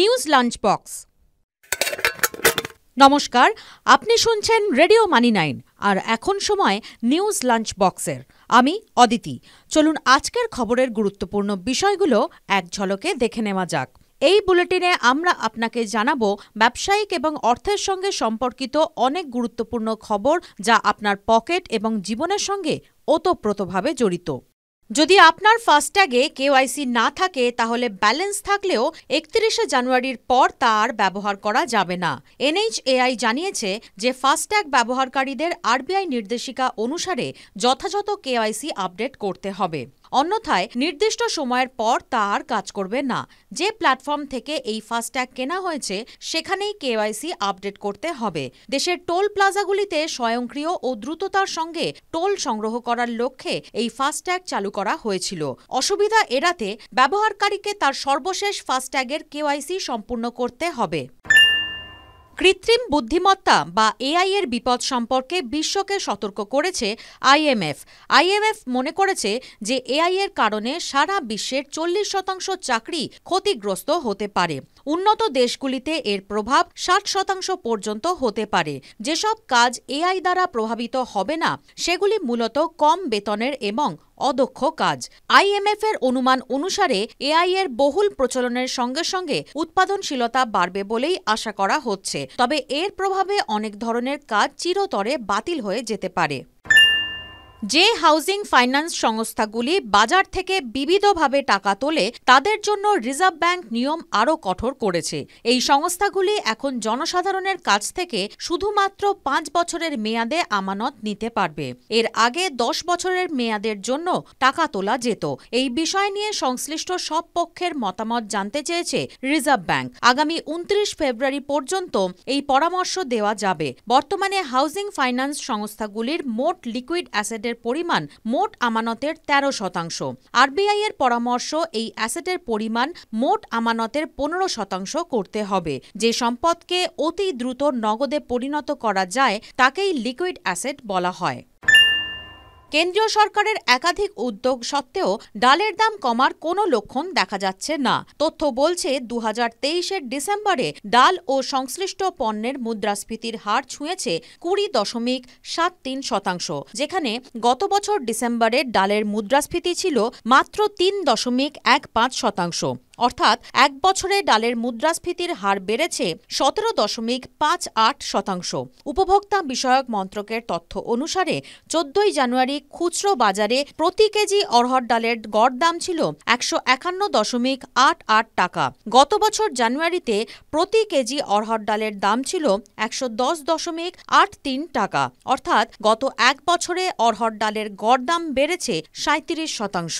news lunch box নমস্কার আপনি শুনছেন রেডিও মানি নাইন আর এখন সময় নিউজ লাঞ্চ বক্সের আমি অদিতি চলুন আজকের খবরের গুরুত্বপূর্ণ বিষয়গুলো এক ঝলকে দেখে নেওয়া যাক এই বুলেটিনে আমরা আপনাকে জানাব ব্যবসায়িক এবং অর্থের সঙ্গে সম্পর্কিত অনেক গুরুত্বপূর্ণ খবর যা আপনার পকেট এবং জীবনের সঙ্গে ওতপ্রোতভাবে জড়িত যদি আপনার ফাস্ট্যাগে কেওয়াইসি না থাকে তাহলে ব্যালেন্স থাকলেও একত্রিশে জানুয়ারির পর তার ব্যবহার করা যাবে না এনএইচএআই জানিয়েছে যে ফাস্ট্যাগ ব্যবহারকারীদের আরবিআই নির্দেশিকা অনুসারে যথাযথ কেওয়াইসি আপডেট করতে হবে অন্যথায় নির্দিষ্ট সময়ের পর তা আর কাজ করবে না যে প্ল্যাটফর্ম থেকে এই ফাস্ট্যাগ কেনা হয়েছে সেখানেই কেওয়াইসি আপডেট করতে হবে দেশের টোল প্লাজাগুলিতে স্বয়ংক্রিয় ও দ্রুততার সঙ্গে টোল সংগ্রহ করার লক্ষ্যে এই ফাস্ট্যাগ চালু করা হয়েছিল অসুবিধা এড়াতে ব্যবহারকারীকে তার সর্বশেষ ফাস্ট্যাগের কেওয়াইসি সম্পূর্ণ করতে হবে কৃত্রিম বুদ্ধিমত্তা বা এআই এর বিপদ সম্পর্কে বিশ্বকে সতর্ক করেছে আইএমএফ আইএমএফ মনে করেছে যে এআই এর কারণে সারা বিশ্বের চল্লিশ শতাংশ চাকরি ক্ষতিগ্রস্ত হতে পারে উন্নত দেশগুলিতে এর প্রভাব ষাট শতাংশ পর্যন্ত হতে পারে যেসব কাজ এআই দ্বারা প্রভাবিত হবে না সেগুলি মূলত কম বেতনের এবং অদক্ষ কাজ আইএমএফ এর অনুমান অনুসারে এআই এর বহুল প্রচলনের সঙ্গে সঙ্গে উৎপাদনশীলতা বাড়বে বলেই আশা করা হচ্ছে তবে এর প্রভাবে অনেক ধরনের কাজ চিরতরে বাতিল হয়ে যেতে পারে যে হাউজিং ফাইন্যান্স সংস্থাগুলি বাজার থেকে বিবিধভাবে টাকা তোলে তাদের জন্য রিজার্ভ ব্যাংক নিয়ম আরও কঠোর করেছে এই সংস্থাগুলি এখন জনসাধারণের কাছ থেকে শুধুমাত্র পাঁচ বছরের মেয়াদে আমানত নিতে পারবে এর আগে দশ বছরের মেয়াদের জন্য টাকা তোলা যেত এই বিষয় নিয়ে সংশ্লিষ্ট সব পক্ষের মতামত জানতে চেয়েছে রিজার্ভ ব্যাংক আগামী উনত্রিশ ফেব্রুয়ারি পর্যন্ত এই পরামর্শ দেওয়া যাবে বর্তমানে হাউজিং ফাইন্যান্স সংস্থাগুলির মোট লিকুইড অ্যাসেটের অ্যাসেটের পরিমাণ মোট আমানতের ১৩ শতাংশ আরবিআই এর পরামর্শ এই অ্যাসেটের পরিমাণ মোট আমানতের পনেরো শতাংশ করতে হবে যে সম্পদকে অতি দ্রুত নগদে পরিণত করা যায় তাকেই লিকুইড অ্যাসেট বলা হয় কেন্দ্রীয় সরকারের একাধিক উদ্যোগ সত্ত্বেও ডালের দাম কমার কোনো লক্ষণ দেখা যাচ্ছে না তথ্য বলছে দু হাজার ডিসেম্বরে ডাল ও সংশ্লিষ্ট পণ্যের মুদ্রাস্ফীতির হার ছুঁয়েছে কুড়ি দশমিক সাত তিন শতাংশ যেখানে গত বছর ডিসেম্বরে ডালের মুদ্রাস্ফীতি ছিল মাত্র তিন দশমিক এক পাঁচ শতাংশ অর্থাৎ এক বছরে ডালের মুদ্রাস্ফীতির হার বেড়েছে সতেরো দশমিক পাঁচ আট শতাংশ উপভোক্তা বিষয়ক মন্ত্রকের তথ্য অনুসারে চোদ্দই জানুয়ারি খুচরো বাজারে প্রতি কেজি অরহর ডালের গড় দাম ছিল একশো একান্ন দশমিক আট আট টাকা গত বছর জানুয়ারিতে প্রতি কেজি অরহর ডালের দাম ছিল একশো দশ দশমিক আট তিন টাকা অর্থাৎ গত এক বছরে অরহর ডালের গড় দাম বেড়েছে সাঁত্রিশ শতাংশ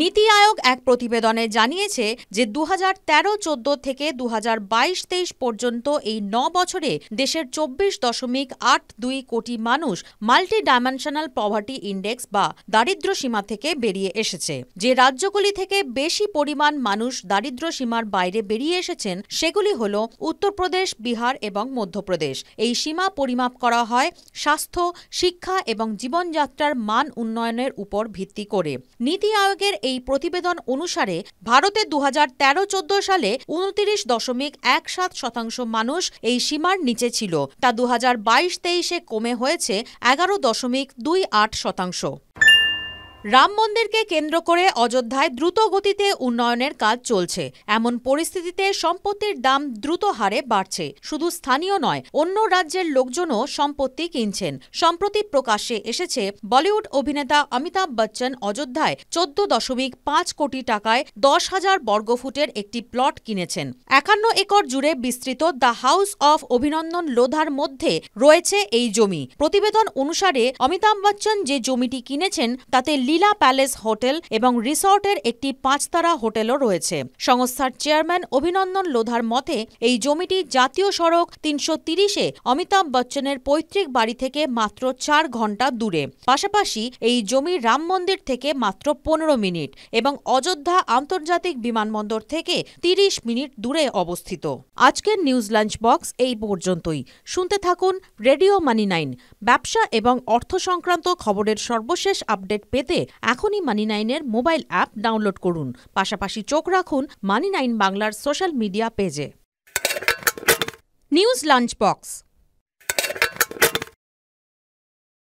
নীতি আয়োগ এক প্রতিবেদনে জানিয়েছে যে দু হাজার তেরো চোদ্দ থেকে দু হাজার বাইশ তেইশ পর্যন্ত এই ন বছরে দেশের চব্বিশ দশমিক আট দুই কোটি মানুষ মাল্টি ডাইমেনশনাল পভার্টি ইন্ডেক্স বা দারিদ্র সীমা থেকে বেরিয়ে এসেছে যে রাজ্যগুলি থেকে বেশি পরিমাণ মানুষ দারিদ্র সীমার বাইরে বেরিয়ে এসেছেন সেগুলি হল উত্তরপ্রদেশ বিহার এবং মধ্যপ্রদেশ এই সীমা পরিমাপ করা হয় স্বাস্থ্য শিক্ষা এবং জীবনযাত্রার মান উন্নয়নের উপর ভিত্তি করে নীতি আয়োগের এই প্রতিবেদন অনুসারে ভারতে দু হাজার তেরো চোদ্দ সালে উনত্রিশ দশমিক এক সাত শতাংশ মানুষ এই সীমার নিচে ছিল তা দু হাজার বাইশ তেইশে কমে হয়েছে এগারো দশমিক দুই আট শতাংশ রাম মন্দিরকে কেন্দ্র করে অযোধ্যায় দ্রুত গতিতে উন্নয়নের কাজ চলছে এমন পরিস্থিতিতে সম্পত্তির দাম দ্রুত হারে বাড়ছে শুধু স্থানীয় নয় অন্য রাজ্যের লোকজনও সম্পত্তি কিনছেন সম্প্রতি প্রকাশ্যে এসেছে বলিউড অভিনেতা অমিতাভ বচ্চন অযোধ্যায় চোদ্দ দশমিক পাঁচ কোটি টাকায় দশ হাজার বর্গফুটের একটি প্লট কিনেছেন একান্ন একর জুড়ে বিস্তৃত দ্য হাউস অফ অভিনন্দন লোধার মধ্যে রয়েছে এই জমি প্রতিবেদন অনুসারে অমিতাভ বচ্চন যে জমিটি কিনেছেন তাতে ভিলা প্যালেস হোটেল এবং রিসর্টের একটি পাঁচতারা হোটেলও রয়েছে সংস্থার চেয়ারম্যান অভিনন্দন লোধার মতে এই জমিটি জাতীয় সড়ক তিনশো তিরিশে অমিতাভ বচ্চনের পৈতৃক বাড়ি থেকে মাত্র চার ঘন্টা দূরে পাশাপাশি এই জমি রাম মন্দির থেকে মাত্র পনেরো মিনিট এবং অযোধ্যা আন্তর্জাতিক বিমানবন্দর থেকে তিরিশ মিনিট দূরে অবস্থিত আজকের নিউজ লাঞ্চ বক্স এই পর্যন্তই শুনতে থাকুন রেডিও মানি নাইন ব্যবসা এবং অর্থ সংক্রান্ত খবরের সর্বশেষ আপডেট পেতে থেকে এখনই মানি নাইনের মোবাইল অ্যাপ ডাউনলোড করুন পাশাপাশি চোখ রাখুন মানি নাইন বাংলার সোশ্যাল মিডিয়া পেজে নিউজ লাঞ্চ বক্স